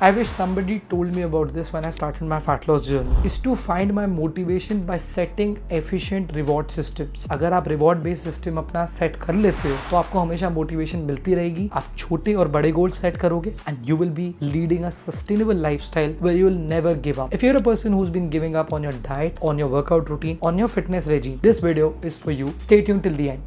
I wish somebody told me about this when I started my fat loss journey is to find my motivation by setting efficient reward systems. अगर आप reward based system अपना set कर लेते हो तो आपको हमेशा motivation मिलती रहेगी आप छोटे और बड़े goals set करोगे and you will be leading a sustainable lifestyle where you will never give up. If you're a person who's been giving up on your diet, on your workout routine, on your fitness regime, this video is for you. Stay tuned till the end.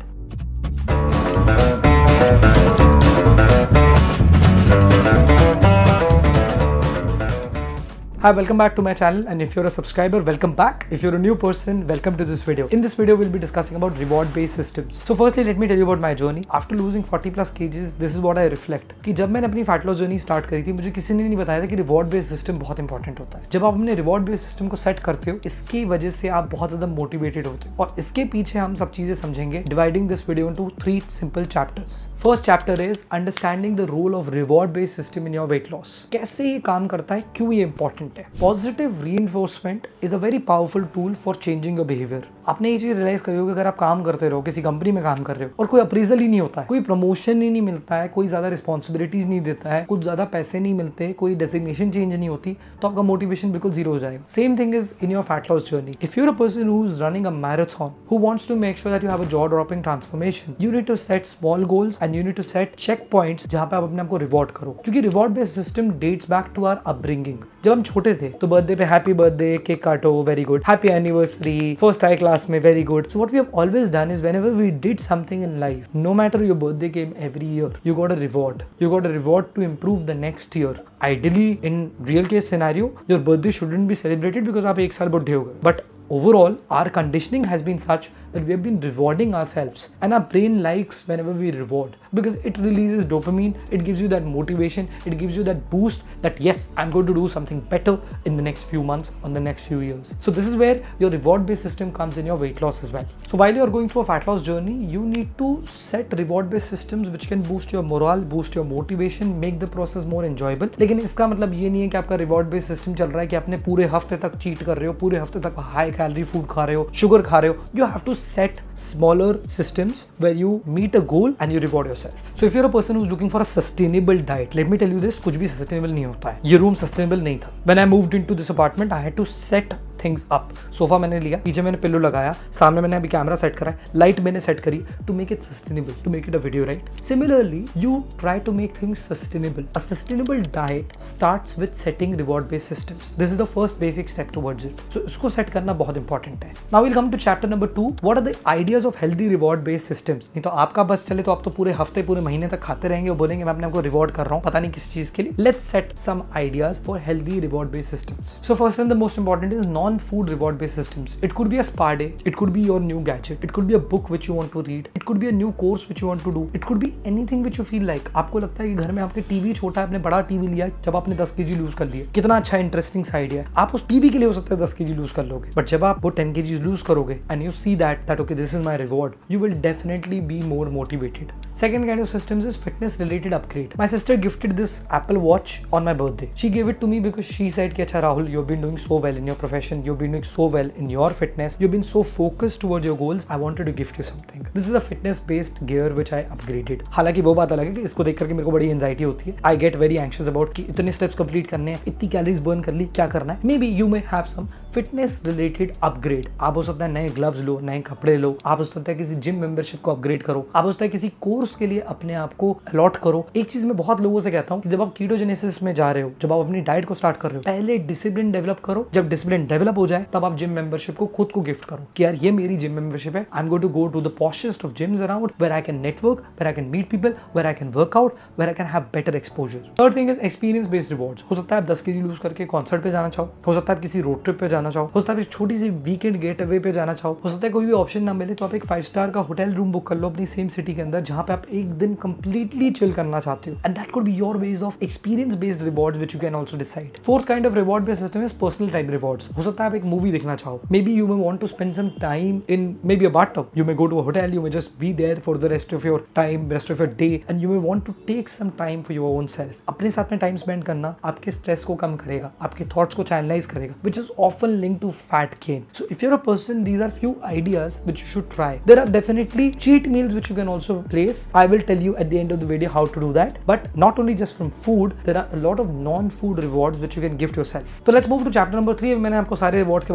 Hi, welcome back to my channel and if you're a subscriber, welcome back. If you're a new person, welcome to this video. In this video, we'll be discussing about reward-based systems. So firstly, let me tell you about my journey. After losing 40 plus kgs, this is what I reflect. कि जब मैंने अपनी fat loss journey start करी थी मुझे किसी ने नहीं बताया था कि रिवॉर्ड बेस्ड सिस्टम बहुत इंपॉर्टेंट होता है जब आप अपने रिवॉर्ड बेस्ड सिस्टम को सेट करते हो इसकी वजह से आप बहुत ज्यादा मोटिवेटेड होते हो और इसके पीछे हम सब चीजें समझेंगे dividing this video into three simple chapters first chapter is understanding the role of reward based system in your weight loss कैसे ये काम करता है क्यों ये इंपॉर्टेंट इंपॉर्टेंट है positive reinforcement is a very powerful tool for changing your behaviour आपने ये चीज रियलाइज करी होगी अगर आप काम करते रहो किसी कंपनी में काम कर रहे हो और कोई अप्रीजल ही नहीं होता है कोई प्रमोशन ही नहीं मिलता है कोई ज्यादा रिस्पॉन्सिबिलिटीज नहीं देता है कुछ ज्यादा पैसे नहीं मिलते कोई डेजिग्नेशन चेंज नहीं होती तो आपका मोटिवेशन बिल्कुल जीरो हो जाएगा same thing is in your fat loss journey if you're a person who is running a marathon who wants to make sure that you have a jaw dropping transformation you need to set small goals and you need to set check point जहां पर आप अपने आपको reward करो क्योंकि reward based system dates back to our upbringing जब हम छोटे छोटे थे तो बर्थडे पे हैप्पी बर्थडे केक काटो very good happy anniversary first आई क्लास में very good so what we always done is whenever we did something in life no matter your birthday came every year you got a reward you got a reward to improve the next year ideally in real case scenario your birthday shouldn't be celebrated because आप एक साल बुढ़े हो गए but Overall, our conditioning has been such that we have been rewarding ourselves, and our brain likes whenever we reward because it releases dopamine, it gives you that motivation, it gives you that boost that yes, I'm going to do something better in the next few months, on the next few years. So, this is where your reward based system comes in your weight loss as well. So, while you're going through a fat loss journey, you need to set reward based systems which can boost your morale, boost your motivation, make the process more enjoyable. लेकिन इसका मतलब ये नहीं है कि आपका reward based system चल रहा है कि आपने पूरे हफ्ते तक कर रहे हो पूरे हफ्ते तक कैलरी फूड खा रहे हो शुगर खा रहे हो you have to set smaller systems where you meet a goal and you reward yourself so if you're a person is looking for a sustainable diet let me tell you this कुछ भी sustainable नहीं होता है ये room sustainable नहीं था when I move in to this apartment I have to set things up sofa मैंने लिया पीछे मैंने पिल्लो लगाया सामने मैंने अभी कैमरा सेट करा लाइट मैंने सेट करी to make it sustainable to make it a video right similarly you try to make things sustainable a sustainable diet start with setting reward based system this is the first basic step toward it सो इसको set करना बहुत important है now we'll come to chapter number two what are the ideas of healthy reward based system नहीं तो आपका बस चले तो आप तो पूरे हफ्ते पूरे महीने तक खाते रहेंगे और बोलेंगे मैं अपने आपको रिवॉर्ड कर रहा हूँ पता नहीं किस चीज के लिए let's set some ideas for healthy reward based system so first and the most important is non non-food reward based systems. It could be a spa day, it could be your new gadget, it could be a book which you want to read, it could be a new course which you want to do, it could be anything which you feel like. आपको लगता है कि घर में आपके TV छोटा है आपने बड़ा टीवी लिया जब आपने 10 के जी लूज कर लिया कितना अच्छा इंटरेस्टिंग आइडिया है आप उस टीवी के लिए हो सकता है 10 के जी लूज कर लोगे बट जब आप वो 10 के जी लूज करोगे and you see that that okay this is my reward you will definitely be more motivated Second kind of systems is fitness related upgrade. My sister gifted this Apple Watch on my birthday. She gave it to me because she said, "Kya Acha, Rahul, you've been doing so well in your profession, you've been doing so well in your fitness, you've been so focused towards your goals, I wanted to gift you something. This is a fitness based gear which I upgraded. हालांकि वो बात अलग है कि इसको देख करके मेरे को बड़ी एंजाइटी होती है I get very anxious about कि इतने स्टेप्स कंप्लीट करने हैं इतनी कैलोरीज बर्न कर ली क्या करना है maybe you may have some fitness related upgrade आप हो सकता है नए ग्लव्स लो नए कपड़े लो आप हो सकता है किसी जिम मेंबरशिप को अपग्रेड करो आप हो सकता है किसी कोर्स के लिए अपने आप को अलॉट करो एक चीज मैं बहुत लोगों से कहता हूँ जब आप कीटोजेनेसिस में जा रहे हो जब आप अपनी डाइट को स्टार्ट कर रहे हो पहले डिसिप्लिन डेवलप करो जब डिसिप्लिन डेवलप हो जाए तब आप जिम मेंबरशिप को खुद को गिफ्ट करो कि यार ये मेरी जिम मेंबरशिप है I am go to go to the poshest of gyms around where I can network where I can meet people where I can workout where I can have better exposure third thing is experience based reward हो सकता है आप दस के G loose करके concert पे जाना चाहो हो सकता है आप किसी रोड ट्रिप पे जाना जाना चाहो हो सकता है छोटी सी वीकेंड गेट अवे पे जाना चाहो हो सकता है कोई भी ऑप्शन ना मिले तो आप एक फाइव स्टार का होटल रूम बुक कर लो अपनी सेम सिटी के अंदर जहां पे आप एक दिन कंप्लीटली चिल करना चाहते हो and that could be your ways of experience based reward which you can also decide fourth kind of reward based system is personal type rewards हो सकता है आप एक मूवी देखना चाहो maybe you may want to spend some time in maybe a bathtub you may go to a hotel you may just be there for the rest of your time rest of your day and you may want to take some time for your own self अपने साथ में time spend करना आपके stress को कम करेगा आपके thoughts को channelize करेगा which is often linked to fat gain. So if you're a person, these are few ideas which you should try. There are definitely cheat meals which you can also place. I will tell you at the end of the video how to do that. But not only just from food, there are a lot of non-food rewards which you can gift yourself. So let's move to chapter number three. मैंने आपको सारे rewards के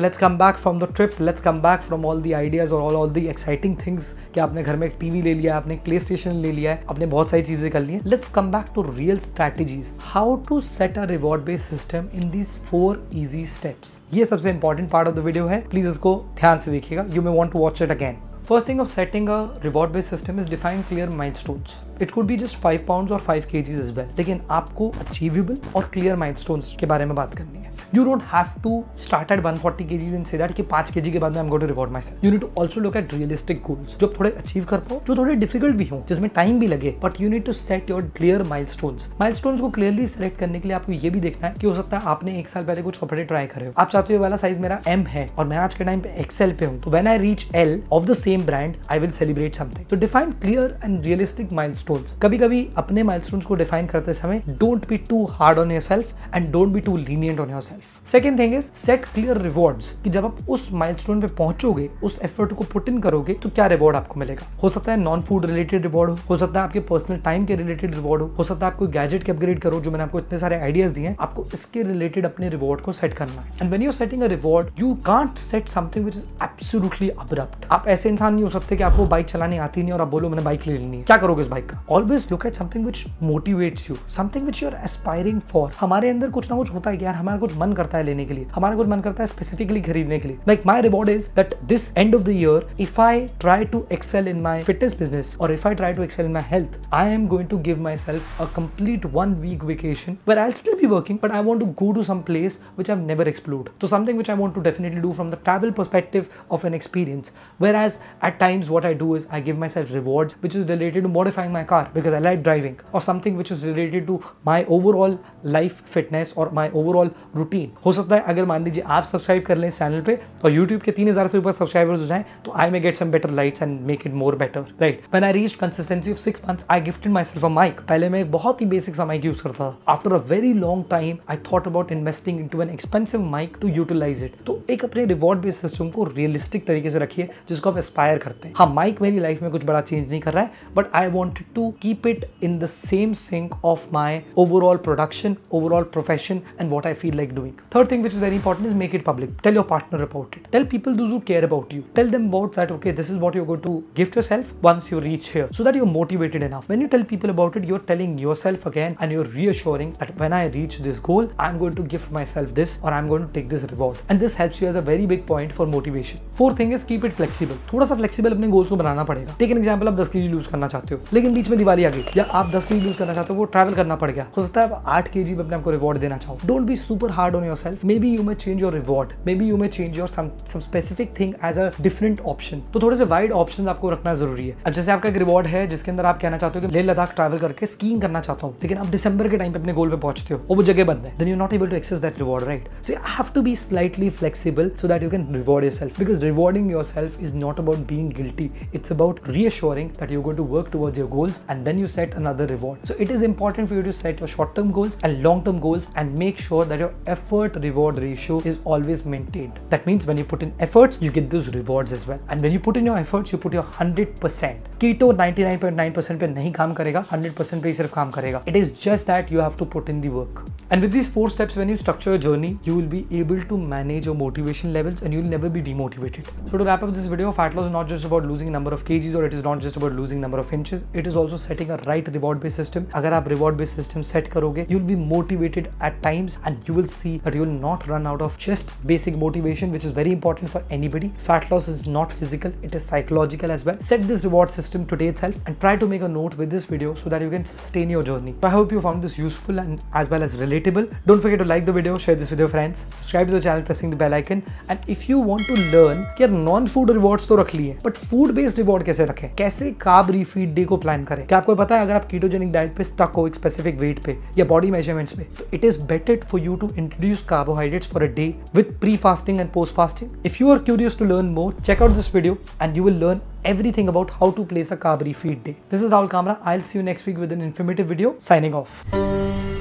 let's come back from the trip. Let's come back from all the ideas or all all the exciting things That you have में एक TV ले लिया आपने एक प्ले स्टेशन ले लिया है आपने बहुत सारी चीजें कर ली है let's come back to real strategies how to set a tips ये सबसे important part of the video है प्लीज इसको ध्यान से देखिएगा you may want to watch it again First thing of setting a reward based system is define clear milestones. It could be just 5 pounds or 5 kgs as well. लेकिन आपको achievable और clear milestones के बारे में बात करनी है You don't have to start at 140 kgs and say that कि 5 kg के बाद में I'm going to reward myself. You need to also look at realistic goals जो थोड़े achieve कर पाओ जो थोड़े difficult भी हो जिसमें time भी लगे but you need to set your clear milestones. Milestones को clearly select करने के लिए आपको ये भी देखना है कि हो सकता है आपने एक साल पहले कुछ कपड़े ट्राई करे हो आप चाहते हो वाला साइज मेरा एम है और मैं आज के टाइम पे एक्सएल पे हूँ तो when I reach L of the same same brand I will celebrate something तो define clear and realistic milestones कभी कभी अपने माइलस्टोन्स को डिफाइन करते समय don't be too hard on yourself and don't be too lenient on yourself second thing is set clear reward कि जब आप उस माइलस्टोन पे पहुंचोगे उस एफर्ट को पुट इन करोगे तो क्या रिवॉर्ड आपको मिलेगा हो सकता है नॉन फूड रिलेटेड रिवॉर्ड हो सकता है आपके पर्सनल टाइम के रिलेटेड रिवॉर्ड हो सकता है आपको गैजेट के अपग्रेड करो जो मैंने आपको इतने सारे आइडियाज दिए हैं आपको इसके रिलेटेड अपने रिवॉर्ड को सेट करना है and when you setting a reward you can't set something which is absolutely abrupt आप ऐसे इंसान परेशान नहीं हो सकते कि आपको बाइक चलानी आती नहीं और आप बोलो मैंने बाइक ले लेनी है क्या करोगे इस बाइक का always look at something which motivates you something which you are aspiring for हमारे अंदर कुछ ना कुछ होता है यार हमारा कुछ मन करता है लेने के लिए हमारा कुछ मन करता है स्पेसिफिकली खरीदने के लिए like my reward is that this end of the year if I try to excel in my fitness business और if I try to excel in my health I am going to give myself a complete one week vacation where I still be working but I want to go to some place which I never explored तो something which I want to definitely do from the travel perspective of an experience whereas At times, what I do is I give myself rewards which is related to modifying my car because I like driving, or something which is related to my overall life fitness और my overall routine हो सकता है अगर मान लीजिए आप subscribe कर लें इस चैनल पे और यूट्यूब के तीन हज़ार से ऊपर सब्सक्राइबर्स हो जाएं तो I may get some better lights and make it more better right when I reach consistency of six months I gifted myself a mic पहले मैं एक बहुत ही बेसिक सा माइक यूज करता था after a very long time I thought about investing into an expensive mic to utilize it तो एक अपने रिवॉर्ड बेस्ड सिस्टम को रियलिस्टिक तरीके से रखिए जिसको आप एस्पायर एस्पायर करते हैं हाँ माइक मेरी लाइफ में कुछ बड़ा चेंज नहीं कर रहा है but I want to keep it in the same sync of my overall production overall profession and what I feel like doing third thing which is very important is make it public tell your partner about it tell people do you care about you tell them about that okay this is what you go to gift yourself once you reach here so that you motivated enough when you tell people about it you're telling yourself again and you're reassuring that when I reach this goal I am going to gift myself this और I am going to take this reward and this help you as a very big point for motivation four thing is keep it flexible थोड़ा थोड़ा सा flexible अपने goals को बनाना पड़ेगा take an example आप दस के जी लूज करना चाहते हो लेकिन बीच में दिवाली आ गई या आप दस के जी लूज करना चाहते हो वो ट्रैवल करना पड़ गया हो सकता है आप आठ के जी में अपने आपको रिवॉर्ड देना चाहो don't be super hard on yourself maybe you may change your reward maybe you may change your some specific thing as a different option तो थोड़े से वाइड ऑप्शन आपको रखना जरूरी है जैसे आपका एक रिवॉर्ड है जिसके अंदर आप कहना चाहते हो कि ले लद्दाख ट्रैवल करके स्कीइंग करना चाहता हूँ लेकिन आप दिसंबर के टाइम पे अपने गोल पे पहुंचते हो वो जगह बंद है then you not able to access that reward right so you have to be slightly flexible so that you can reward yourself because rewarding yourself is not about about being guilty. It's about reassuring that you're going to work towards your goals and then you set another reward. So it is important for you to set your short-term goals and long-term goals and make sure that your effort reward ratio is always maintained. That means when you put in efforts, you get those rewards as well. And when you put in your efforts, you put your 100%. Keto 99.9 percent पे नहीं काम करेगा 100 percent पे ही सिर्फ काम करेगा it is just that you have to put in the work and with this four steps when you structure your journey you will be able to manage your motivation levels and you will never be demotivated so to wrap up this video fat loss not just about losing number of KGs और it is not just about losing number of inches it is also setting a right reward based system अगर आप reward based system set करोगे you will be motivated at times and you will see that you will not run out of just basic motivation which is very important for anybody fat loss is not physical it is psychological as well set this reward system today itself and try to make a note with this video so that you can sustain your journey. So I hope you found this useful and as well as relatable. Don't forget to like the video, share this with your friends, subscribe to the channel pressing the bell icon and if you want to learn that non-food rewards to rakh liye, but food-based reward kaise rakhe? Kaise carb refeed day ko plan kare? Kya aapko pata hai agar aap ketogenic diet pe stuck ho specific weight pe ya body measurements pe, it is better for you to introduce carbohydrates for a day with pre-fasting and post-fasting. If you are curious to learn more, check out this video and you will learn everything about how to place a Cabri feed day. This is Rahul Kamra. I'll see you next week with an informative video. Signing off.